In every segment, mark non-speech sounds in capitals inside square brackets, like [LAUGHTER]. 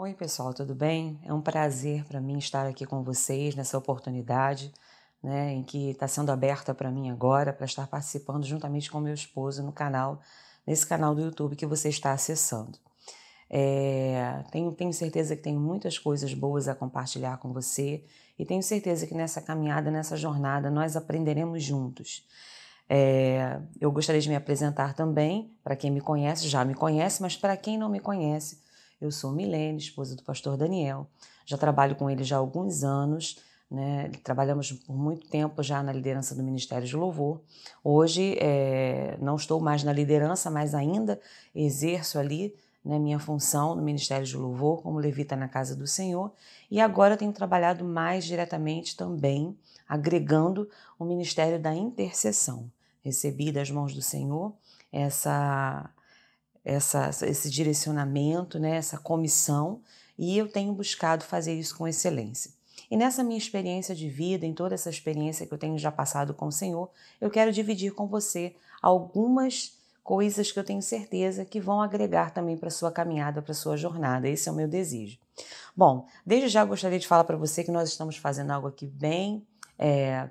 Oi, pessoal, tudo bem? É um prazer para mim estar aqui com vocês nessa oportunidade, né, em que está sendo aberta para mim agora, para estar participando juntamente com meu esposo no canal, nesse canal do YouTube que você está acessando. É, tenho, tenho certeza que tenho muitas coisas boas a compartilhar com você e tenho certeza que nessa caminhada, nessa jornada, nós aprenderemos juntos. É, eu gostaria de me apresentar também, para quem me conhece, já me conhece, mas para quem não me conhece, eu sou Milene, esposa do pastor Daniel. Já trabalho com ele já há alguns anos. Né? Trabalhamos por muito tempo já na liderança do Ministério de Louvor. Hoje é, não estou mais na liderança, mas ainda exerço ali né, minha função no Ministério de Louvor como levita na casa do Senhor. E agora tenho trabalhado mais diretamente também, agregando o Ministério da Intercessão. Recebi das mãos do Senhor essa essa, esse direcionamento, né, essa comissão, e eu tenho buscado fazer isso com excelência. E nessa minha experiência de vida, em toda essa experiência que eu tenho já passado com o Senhor, eu quero dividir com você algumas coisas que eu tenho certeza que vão agregar também para sua caminhada, para sua jornada. Esse é o meu desejo. Bom, desde já gostaria de falar para você que nós estamos fazendo algo aqui bem é,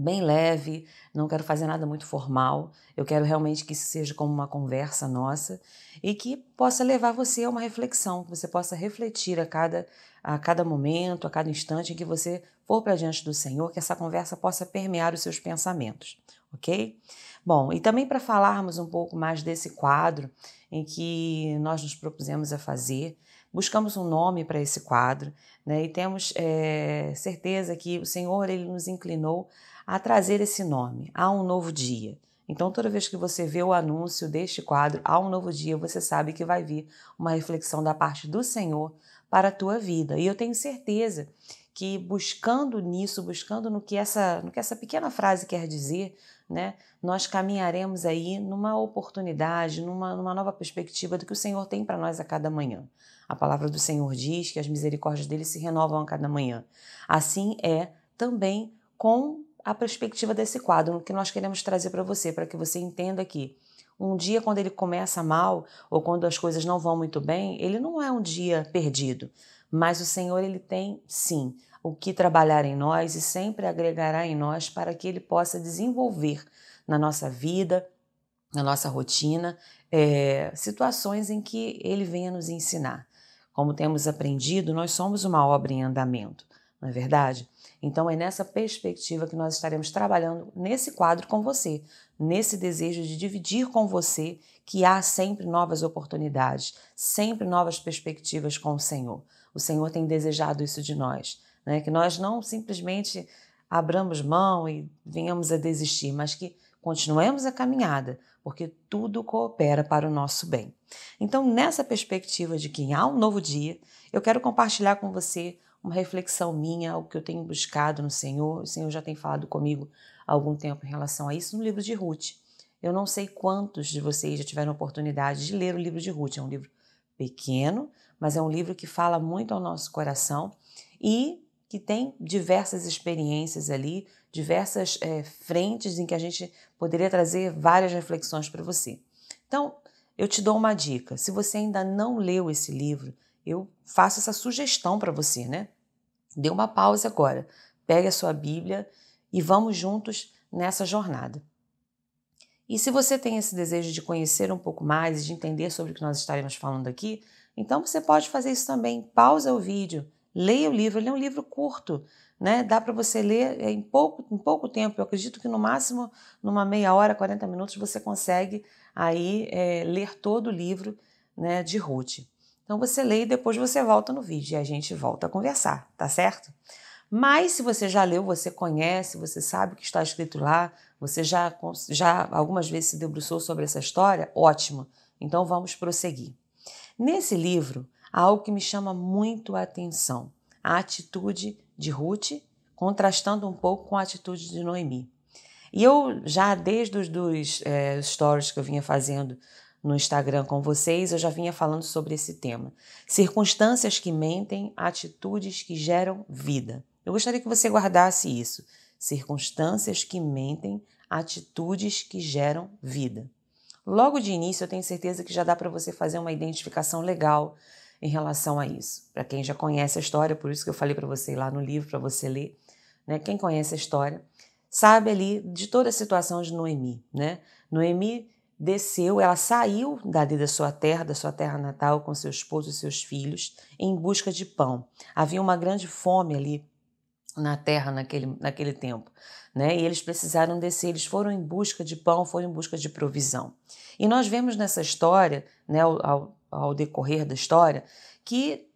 bem leve, não quero fazer nada muito formal. Eu quero realmente que isso seja como uma conversa nossa e que possa levar você a uma reflexão, que você possa refletir a cada, a cada momento, a cada instante em que você for para diante do Senhor, que essa conversa possa permear os seus pensamentos, ok? Bom, e também para falarmos um pouco mais desse quadro em que nós nos propusemos a fazer, buscamos um nome para esse quadro né, e temos é, certeza que o Senhor ele nos inclinou a trazer esse nome, a um novo dia. Então, toda vez que você vê o anúncio deste quadro, a um novo dia, você sabe que vai vir uma reflexão da parte do Senhor para a tua vida. E eu tenho certeza que buscando nisso, buscando no que essa, no que essa pequena frase quer dizer, né, nós caminharemos aí numa oportunidade, numa, numa nova perspectiva do que o Senhor tem para nós a cada manhã. A palavra do Senhor diz que as misericórdias dele se renovam a cada manhã. Assim é também com a perspectiva desse quadro, que nós queremos trazer para você, para que você entenda que um dia quando ele começa mal ou quando as coisas não vão muito bem, ele não é um dia perdido, mas o Senhor ele tem sim o que trabalhar em nós e sempre agregará em nós para que ele possa desenvolver na nossa vida, na nossa rotina, é, situações em que ele venha nos ensinar. Como temos aprendido, nós somos uma obra em andamento não é verdade? Então é nessa perspectiva que nós estaremos trabalhando nesse quadro com você, nesse desejo de dividir com você que há sempre novas oportunidades, sempre novas perspectivas com o Senhor. O Senhor tem desejado isso de nós, né? que nós não simplesmente abramos mão e venhamos a desistir, mas que continuemos a caminhada, porque tudo coopera para o nosso bem. Então, nessa perspectiva de que há um novo dia, eu quero compartilhar com você uma reflexão minha, algo que eu tenho buscado no Senhor. O Senhor já tem falado comigo há algum tempo em relação a isso no livro de Ruth. Eu não sei quantos de vocês já tiveram oportunidade de ler o livro de Ruth. É um livro pequeno, mas é um livro que fala muito ao nosso coração e que tem diversas experiências ali, diversas é, frentes em que a gente poderia trazer várias reflexões para você. Então, eu te dou uma dica. Se você ainda não leu esse livro, eu faço essa sugestão para você, né? Dê uma pausa agora, pegue a sua Bíblia e vamos juntos nessa jornada. E se você tem esse desejo de conhecer um pouco mais e de entender sobre o que nós estaremos falando aqui, então você pode fazer isso também. Pausa o vídeo, leia o livro, ele é um livro curto, né? Dá para você ler em pouco, em pouco tempo. Eu acredito que no máximo numa meia hora, 40 minutos, você consegue aí é, ler todo o livro né, de Ruth. Então você lê e depois você volta no vídeo e a gente volta a conversar, tá certo? Mas se você já leu, você conhece, você sabe o que está escrito lá, você já, já algumas vezes se debruçou sobre essa história, ótimo. Então vamos prosseguir. Nesse livro, há algo que me chama muito a atenção: a atitude de Ruth, contrastando um pouco com a atitude de Noemi. E eu já, desde os dois é, eh, stories que eu vinha fazendo no Instagram com vocês, eu já vinha falando sobre esse tema. Circunstâncias que mentem, atitudes que geram vida. Eu gostaria que você guardasse isso. Circunstâncias que mentem, atitudes que geram vida. Logo de início, eu tenho certeza que já dá para você fazer uma identificação legal em relação a isso. Para quem já conhece a história, por isso que eu falei para você ir lá no livro para você ler, né? Quem conhece a história sabe ali de toda a situação de Noemi, né? Noemi desceu, ela saiu dali da sua terra, da sua terra natal, com seu esposo e seus filhos, em busca de pão. Havia uma grande fome ali na terra naquele, naquele tempo, né? E eles precisaram descer, eles foram em busca de pão, foram em busca de provisão. E nós vemos nessa história, né, ao, ao decorrer da história, que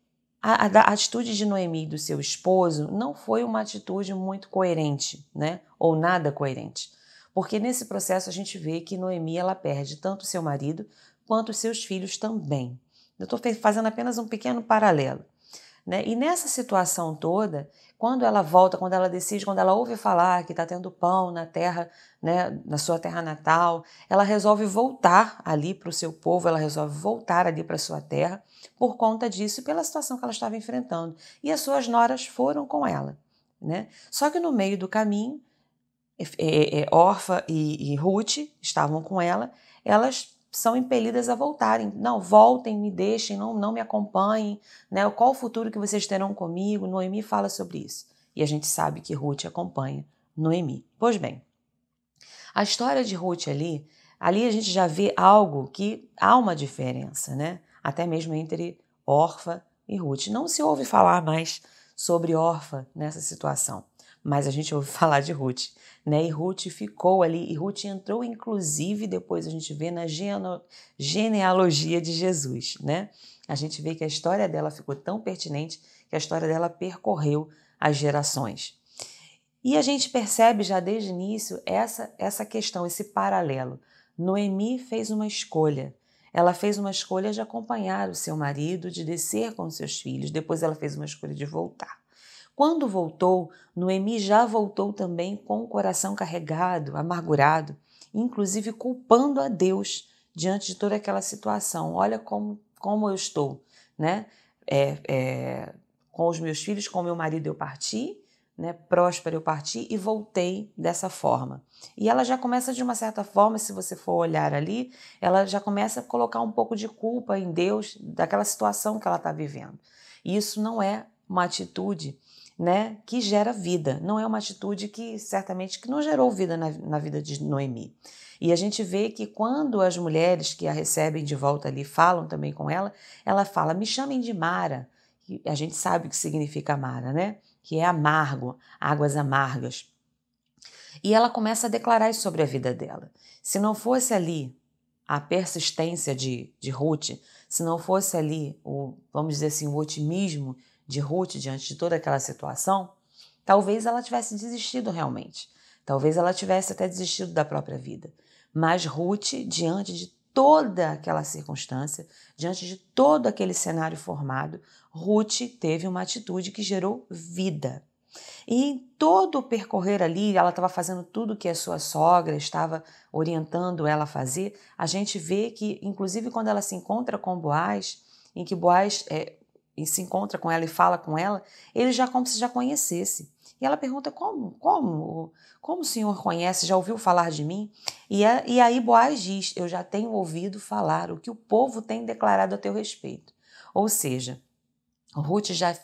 a, a, atitude de Noemi e do seu esposo não foi uma atitude muito coerente, né? Ou nada coerente. Porque nesse processo a gente vê que Noemi ela perde tanto seu marido quanto seus filhos também. Eu estou fazendo apenas um pequeno paralelo. Né? E nessa situação toda, quando ela volta, quando ela decide, quando ela ouve falar que está tendo pão na terra, né, na sua terra natal, ela resolve voltar ali para o seu povo, ela resolve voltar ali para sua terra por conta disso e pela situação que ela estava enfrentando. E as suas noras foram com ela. Né? Só que no meio do caminho, é, é, Orfa e, e Ruth estavam com ela, elas são impelidas a voltarem. Não, voltem, me deixem, não, não me acompanhem. Né? Qual o futuro que vocês terão comigo? Noemi fala sobre isso. E a gente sabe que Ruth acompanha Noemi. Pois bem, a história de Ruth ali, ali a gente já vê algo que há uma diferença, né? Até mesmo entre Orfa e Ruth. Não se ouve falar mais sobre Orfa nessa situação mas a gente ouve [LAUGHS] falar de Ruth, né? E Ruth ficou ali, e Ruth entrou, inclusive, depois a gente vê na genealogia de Jesus, né? A gente vê que a história dela ficou tão pertinente que a história dela percorreu as gerações. E a gente percebe já desde o início essa, essa questão, esse paralelo. Noemi fez uma escolha. Ela fez uma escolha de acompanhar o seu marido, de descer com seus filhos. Depois ela fez uma escolha de voltar. Quando voltou, Noemi já voltou também com o coração carregado, amargurado, inclusive culpando a Deus diante de toda aquela situação. Olha como, como eu estou, né? É, é, com os meus filhos, com meu marido eu parti, né? Próspero eu parti e voltei dessa forma. E ela já começa de uma certa forma, se você for olhar ali, ela já começa a colocar um pouco de culpa em Deus daquela situação que ela está vivendo. E isso não é uma atitude né, que gera vida. Não é uma atitude que certamente que não gerou vida na, na vida de Noemi. E a gente vê que quando as mulheres que a recebem de volta ali falam também com ela, ela fala: "Me chamem de Mara". E a gente sabe o que significa Mara, né? Que é amargo, águas amargas. E ela começa a declarar isso sobre a vida dela. Se não fosse ali a persistência de, de Ruth, se não fosse ali o, vamos dizer assim, o otimismo de Ruth diante de toda aquela situação, talvez ela tivesse desistido realmente. Talvez ela tivesse até desistido da própria vida. Mas Ruth, diante de toda aquela circunstância, diante de todo aquele cenário formado, Ruth teve uma atitude que gerou vida. E em todo o percorrer ali, ela estava fazendo tudo que a sua sogra estava orientando ela a fazer. A gente vê que, inclusive, quando ela se encontra com Boaz, em que Boaz é, e se encontra com ela e fala com ela, ele já como se já conhecesse. E ela pergunta: Como? Como? Como o senhor conhece? Já ouviu falar de mim? E, a, e aí Boaz diz: Eu já tenho ouvido falar o que o povo tem declarado a teu respeito. Ou seja, Ruth já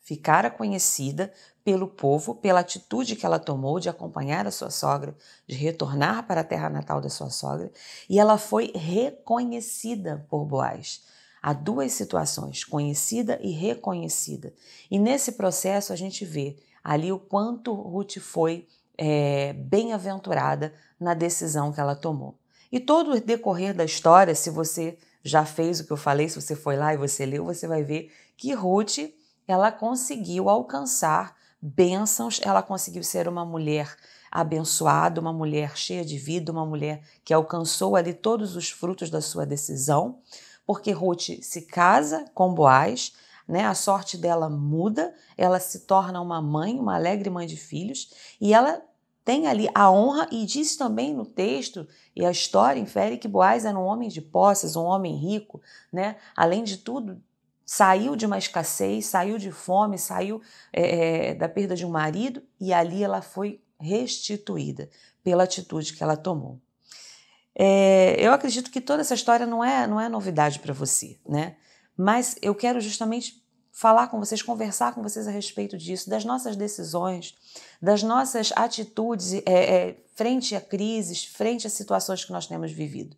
ficara conhecida pelo povo pela atitude que ela tomou de acompanhar a sua sogra, de retornar para a terra natal da sua sogra, e ela foi reconhecida por Boaz. Há duas situações, conhecida e reconhecida. E nesse processo a gente vê ali o quanto Ruth foi é, bem-aventurada na decisão que ela tomou. E todo o decorrer da história, se você já fez o que eu falei, se você foi lá e você leu, você vai ver que Ruth ela conseguiu alcançar bênçãos, ela conseguiu ser uma mulher abençoada, uma mulher cheia de vida, uma mulher que alcançou ali todos os frutos da sua decisão porque Ruth se casa com Boaz, né? A sorte dela muda, ela se torna uma mãe, uma alegre mãe de filhos, e ela tem ali a honra e diz também no texto e a história infere que Boaz era um homem de posses, um homem rico, né? Além de tudo, saiu de uma escassez, saiu de fome, saiu é, é da perda de um marido e ali ela foi restituída pela atitude que ela tomou. É, eu acredito que toda essa história não é, não é novidade para você, né? Mas eu quero justamente falar com vocês, conversar com vocês a respeito disso, das nossas decisões, das nossas atitudes é, é, frente a crises, frente a situações que nós temos vivido.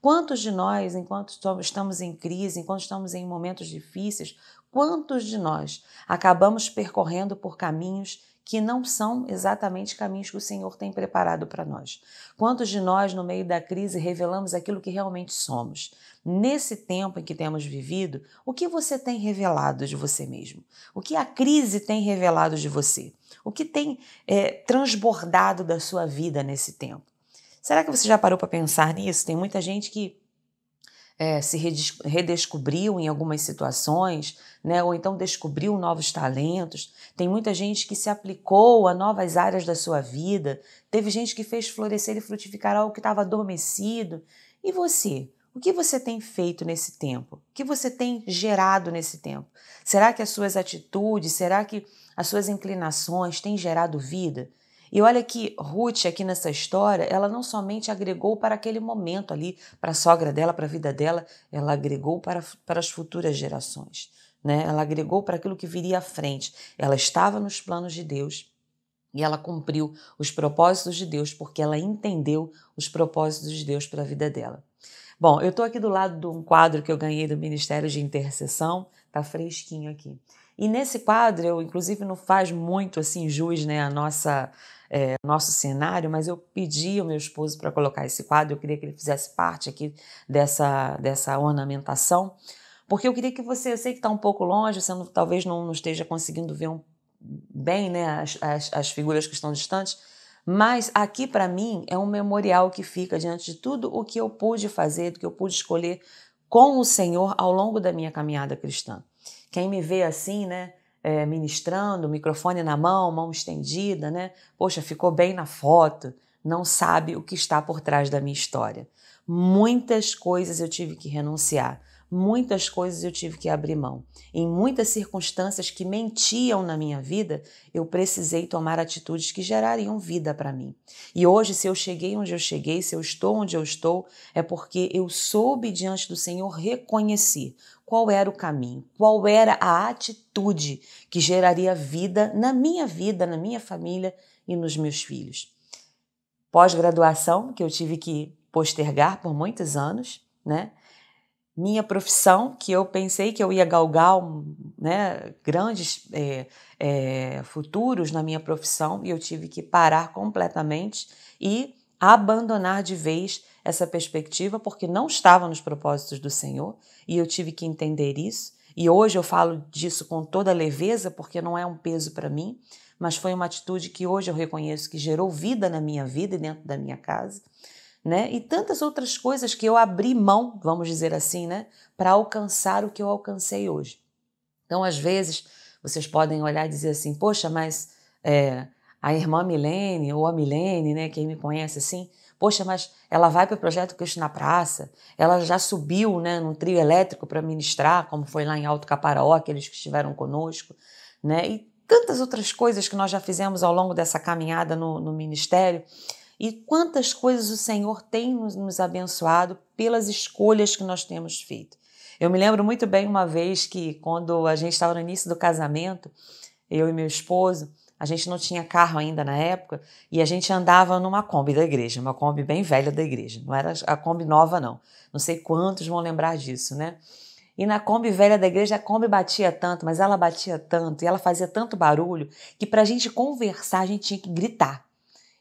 Quantos de nós, enquanto estamos em crise, enquanto estamos em momentos difíceis, quantos de nós acabamos percorrendo por caminhos que não são exatamente caminhos que o Senhor tem preparado para nós. Quantos de nós, no meio da crise, revelamos aquilo que realmente somos? Nesse tempo em que temos vivido, o que você tem revelado de você mesmo? O que a crise tem revelado de você? O que tem é, transbordado da sua vida nesse tempo? Será que você já parou para pensar nisso? Tem muita gente que é, se redescobriu em algumas situações, né? ou então descobriu novos talentos. Tem muita gente que se aplicou a novas áreas da sua vida. Teve gente que fez florescer e frutificar algo que estava adormecido. E você? O que você tem feito nesse tempo? O que você tem gerado nesse tempo? Será que as suas atitudes, será que as suas inclinações têm gerado vida? E olha que Ruth, aqui nessa história, ela não somente agregou para aquele momento ali, para a sogra dela, para a vida dela, ela agregou para, para as futuras gerações. Né? Ela agregou para aquilo que viria à frente. Ela estava nos planos de Deus e ela cumpriu os propósitos de Deus, porque ela entendeu os propósitos de Deus para a vida dela. Bom, eu estou aqui do lado de um quadro que eu ganhei do Ministério de Intercessão, tá fresquinho aqui. E nesse quadro, eu inclusive não faz muito assim jus né, a nossa é, nosso cenário, mas eu pedi ao meu esposo para colocar esse quadro, eu queria que ele fizesse parte aqui dessa, dessa ornamentação, porque eu queria que você, eu sei que está um pouco longe, você não, talvez não, não, esteja conseguindo ver um, bem né, as, as, as figuras que estão distantes, mas aqui para mim é um memorial que fica diante de tudo o que eu pude fazer, do que eu pude escolher com o Senhor ao longo da minha caminhada cristã. Quem me vê assim, né? É, ministrando, microfone na mão, mão estendida, né? Poxa, ficou bem na foto. Não sabe o que está por trás da minha história. Muitas coisas eu tive que renunciar muitas coisas eu tive que abrir mão. Em muitas circunstâncias que mentiam na minha vida, eu precisei tomar atitudes que gerariam vida para mim. E hoje, se eu cheguei onde eu cheguei, se eu estou onde eu estou, é porque eu soube diante do Senhor reconhecer qual era o caminho, qual era a atitude que geraria vida na minha vida, na minha família e nos meus filhos. Pós-graduação, que eu tive que postergar por muitos anos, né? minha profissão, que eu pensei que eu ia galgar né, grandes é, é, futuros na minha profissão, e eu tive que parar completamente e abandonar de vez essa perspectiva, porque não estava nos propósitos do Senhor, e eu tive que entender isso. E hoje eu falo disso com toda leveza, porque não é um peso para mim, mas foi uma atitude que hoje eu reconheço que gerou vida na minha vida e dentro da minha casa né? E tantas outras coisas que eu abri mão, vamos dizer assim, né, para alcançar o que eu alcancei hoje. Então, às vezes, vocês podem olhar e dizer assim: "Poxa, mas é, a irmã Milene ou a Milene, né, quem me conhece assim, poxa, mas ela vai para o projeto Cristo na Praça, ela já subiu, né, num trio elétrico para ministrar, como foi lá em Alto Caparaó, aqueles que estiveram conosco, né? E tantas outras coisas que nós já fizemos ao longo dessa caminhada no, no ministério e quantas coisas o Senhor tem nos abençoado pelas escolhas que nós temos feito. Eu me lembro muito bem uma vez que, quando a gente estava no início do casamento, eu e meu esposo, a gente não tinha carro ainda na época e a gente andava numa Kombi da igreja, uma Kombi bem velha da igreja. Não era a Kombi nova, não. Não sei quantos vão lembrar disso, né? E na Kombi velha da igreja, a Kombi batia tanto, mas ela batia tanto e ela fazia tanto barulho que para a gente conversar, a gente tinha que gritar.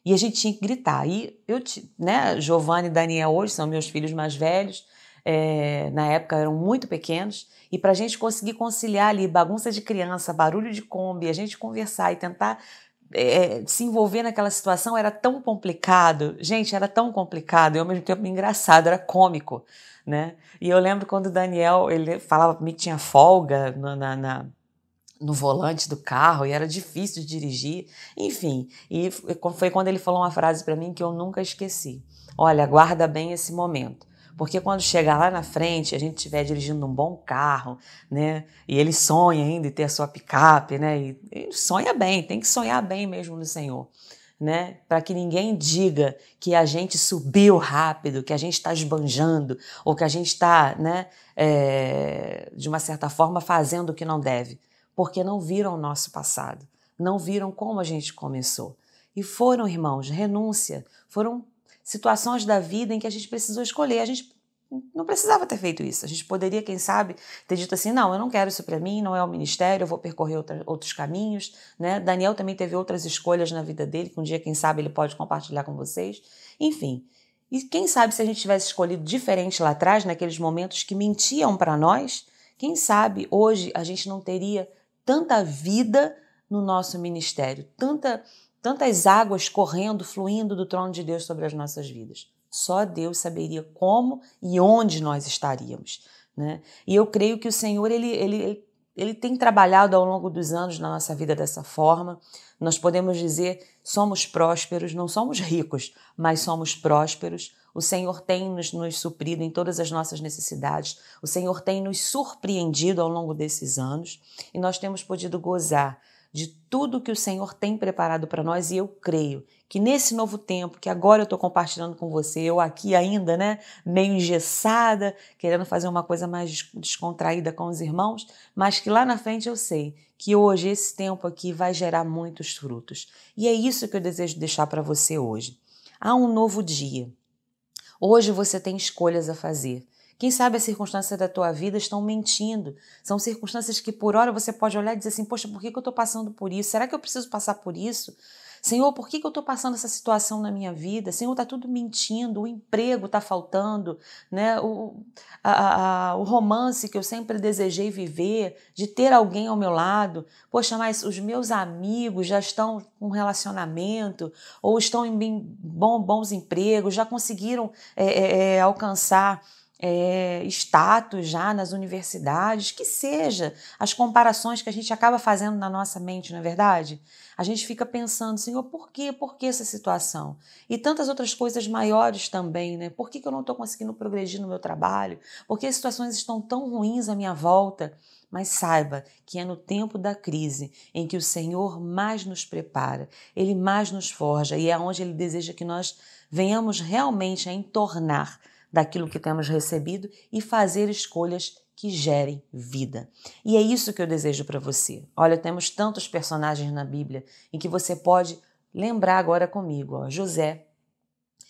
E a gente tinha que gritar. E eu, né, Giovanni e Daniel hoje são meus filhos mais velhos, é, na época eram muito pequenos, e para a gente conseguir conciliar ali bagunça de criança, barulho de Kombi, a gente conversar e tentar é, é, se envolver naquela situação era tão complicado, gente, era tão complicado e ao mesmo tempo engraçado, era cômico, né? E eu lembro quando o Daniel, ele falava para mim que tinha folga na, na, na, no volante do carro e era difícil de dirigir, enfim. E foi quando ele falou uma frase para mim que eu nunca esqueci. Olha, guarda bem esse momento, porque quando chegar lá na frente, a gente estiver dirigindo um bom carro, né? E ele sonha ainda em ter a sua picape, né? E, sonha bem, tem que sonhar bem mesmo no Senhor. Né? Para que ninguém diga que a gente subiu rápido, que a gente está esbanjando, ou que a gente está, né, é, de uma certa forma, fazendo o que não deve porque não viram o nosso passado, não viram como a gente começou. E foram, irmãos, renúncia, foram situações da vida em que a gente precisou escolher. A gente não precisava ter feito isso. A gente poderia, quem sabe, ter dito assim: não, eu não quero isso para mim, não é o ministério, eu vou percorrer outra, outros caminhos. Né? Daniel também teve outras escolhas na vida dele, que um dia, quem sabe, ele pode compartilhar com vocês. Enfim. E quem sabe se a gente tivesse escolhido diferente lá atrás, naqueles momentos que mentiam para nós, quem sabe hoje a gente não teria tanta vida no nosso ministério, tanta, tantas águas correndo, fluindo do trono de Deus sobre as nossas vidas. Só Deus saberia como e onde nós estaríamos. Né? E eu creio que o Senhor ele, ele, ele tem trabalhado ao longo dos anos na nossa vida dessa forma. Nós podemos dizer somos prósperos, não somos ricos, mas somos prósperos o Senhor tem nos, nos suprido em todas as nossas necessidades. O Senhor tem nos surpreendido ao longo desses anos e nós temos podido gozar de tudo que o Senhor tem preparado para nós e eu creio que nesse novo tempo que agora eu estou compartilhando com você, eu aqui ainda, né, meio engessada, querendo fazer uma coisa mais descontraída com os irmãos, mas que lá na frente eu sei que hoje esse tempo aqui vai gerar muitos frutos. E é isso que eu desejo deixar para você hoje. Há um novo dia, Hoje você tem escolhas a fazer. Quem sabe as circunstâncias da tua vida estão mentindo. São circunstâncias que por hora você pode olhar e dizer assim: poxa, por que, que eu estou passando por isso? Será que eu preciso passar por isso? Senhor, por que, que eu estou passando essa situação na minha vida? Senhor, está tudo mentindo, o emprego está faltando, né? o, a, a, o romance que eu sempre desejei viver, de ter alguém ao meu lado. Poxa, mas os meus amigos já estão com relacionamento ou estão em bom, bons empregos, já conseguiram é, é, é alcançar é, status já nas universidades, que seja as comparações que a gente acaba fazendo na nossa mente, não é verdade? A gente fica pensando, Senhor, por que Por que essa situação? E tantas outras coisas maiores também, né? Por que, que eu não estou conseguindo progredir no meu trabalho? Por que as situações estão tão ruins à minha volta? Mas saiba que é no tempo da crise em que o Senhor mais nos prepara, Ele mais nos forja e é onde Ele deseja que nós venhamos realmente a entornar daquilo que temos recebido e fazer escolhas que gerem vida. E é isso que eu desejo para você. Olha, temos tantos personagens na Bíblia em que você pode lembrar agora comigo, ó, José,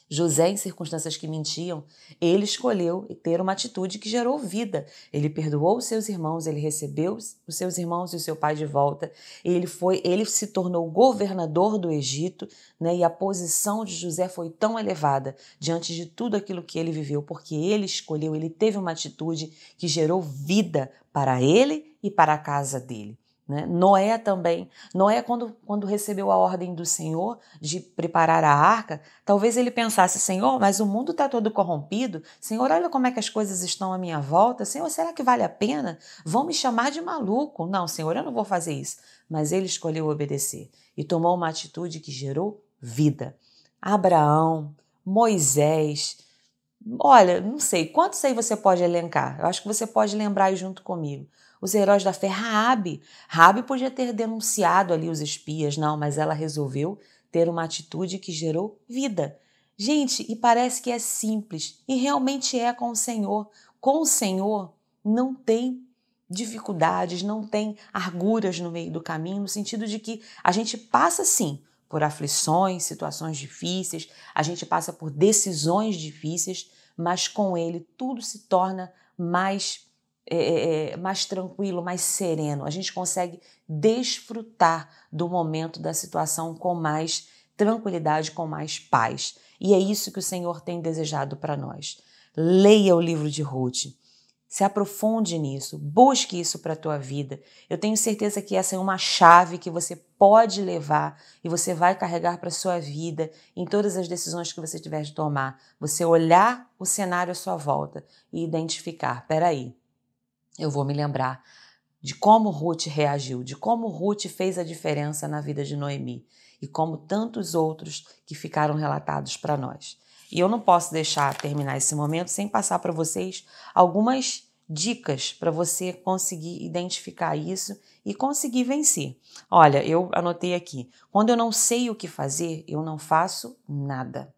José, em circunstâncias que mentiam, ele escolheu ter uma atitude que gerou vida. Ele perdoou os seus irmãos, ele recebeu os seus irmãos e o seu pai de volta. Ele foi, ele se tornou governador do Egito, né? E a posição de José foi tão elevada diante de tudo aquilo que ele viveu, porque ele escolheu, ele teve uma atitude que gerou vida para ele e para a casa dele. Né? Noé também. Noé, quando, quando recebeu a ordem do Senhor de preparar a arca, talvez ele pensasse: Senhor, mas o mundo está todo corrompido. Senhor, olha como é que as coisas estão à minha volta. Senhor, será que vale a pena? Vão me chamar de maluco. Não, Senhor, eu não vou fazer isso. Mas ele escolheu obedecer e tomou uma atitude que gerou vida. Abraão, Moisés, olha, não sei, quantos aí você pode elencar? Eu acho que você pode lembrar aí junto comigo os heróis da fé Raabe. Raabe podia ter denunciado ali os espias, não, mas ela resolveu ter uma atitude que gerou vida. Gente, e parece que é simples, e realmente é com o Senhor. Com o Senhor não tem dificuldades, não tem arguras no meio do caminho, no sentido de que a gente passa sim por aflições, situações difíceis, a gente passa por decisões difíceis, mas com ele tudo se torna mais é, é, é, mais tranquilo, mais sereno. A gente consegue desfrutar do momento, da situação com mais tranquilidade, com mais paz. E é isso que o Senhor tem desejado para nós. Leia o livro de Ruth. Se aprofunde nisso, busque isso para a tua vida. Eu tenho certeza que essa é uma chave que você pode levar e você vai carregar para a sua vida em todas as decisões que você tiver de tomar. Você olhar o cenário à sua volta e identificar, peraí, eu vou me lembrar de como Ruth reagiu, de como Ruth fez a diferença na vida de Noemi e como tantos outros que ficaram relatados para nós. E eu não posso deixar terminar esse momento sem passar para vocês algumas dicas para você conseguir identificar isso e conseguir vencer. Olha, eu anotei aqui: quando eu não sei o que fazer, eu não faço nada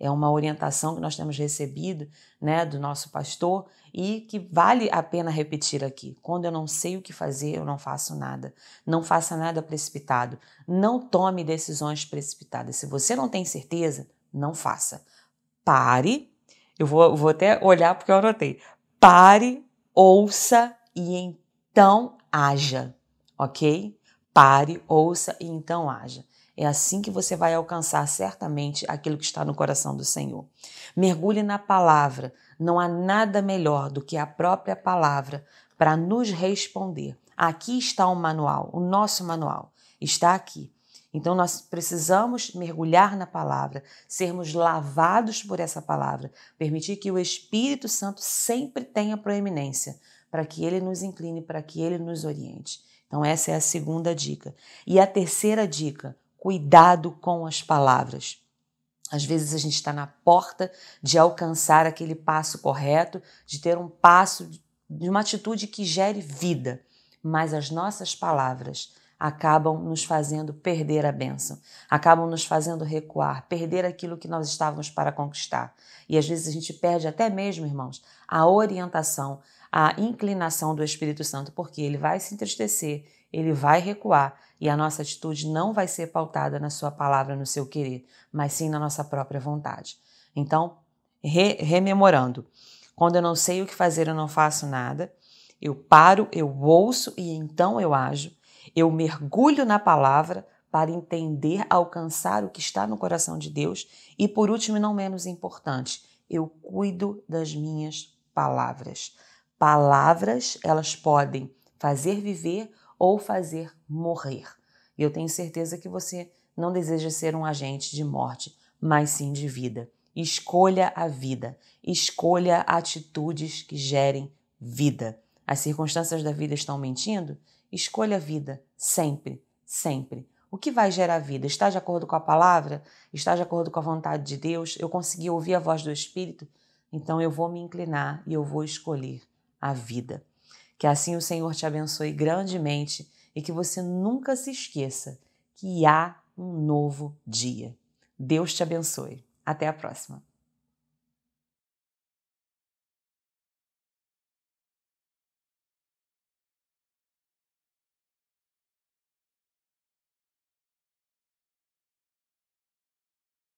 é uma orientação que nós temos recebido né, do nosso pastor e que vale a pena repetir aqui. Quando eu não sei o que fazer, eu não faço nada. Não faça nada precipitado. Não tome decisões precipitadas. Se você não tem certeza, não faça. Pare. Eu vou, vou até olhar porque eu anotei. Pare, ouça e então haja, ok? Pare, ouça e então haja. É assim que você vai alcançar certamente aquilo que está no coração do Senhor. Mergulhe na palavra. Não há nada melhor do que a própria palavra para nos responder. Aqui está o manual, o nosso manual. Está aqui. Então nós precisamos mergulhar na palavra, sermos lavados por essa palavra, permitir que o Espírito Santo sempre tenha proeminência, para que ele nos incline, para que ele nos oriente. Então essa é a segunda dica. E a terceira dica, cuidado com as palavras. Às vezes a gente está na porta de alcançar aquele passo correto, de ter um passo, de uma atitude que gere vida, mas as nossas palavras acabam nos fazendo perder a bênção, acabam nos fazendo recuar, perder aquilo que nós estávamos para conquistar. E às vezes a gente perde até mesmo, irmãos, a orientação, a inclinação do Espírito Santo, porque ele vai se entristecer, ele vai recuar e a nossa atitude não vai ser pautada na sua palavra, no seu querer, mas sim na nossa própria vontade. Então, re rememorando, quando eu não sei o que fazer, eu não faço nada, eu paro, eu ouço e então eu ajo, eu mergulho na palavra para entender, alcançar o que está no coração de Deus e, por último e não menos importante, eu cuido das minhas palavras. Palavras, elas podem fazer viver ou fazer morrer. E eu tenho certeza que você não deseja ser um agente de morte, mas sim de vida. Escolha a vida, escolha atitudes que gerem vida. As circunstâncias da vida estão mentindo? Escolha a vida, sempre, sempre. O que vai gerar vida? Está de acordo com a palavra? Está de acordo com a vontade de Deus? Eu consegui ouvir a voz do Espírito? Então eu vou me inclinar e eu vou escolher a vida. Que assim o Senhor te abençoe grandemente e que você nunca se esqueça que há um novo dia. Deus te abençoe. Até a próxima.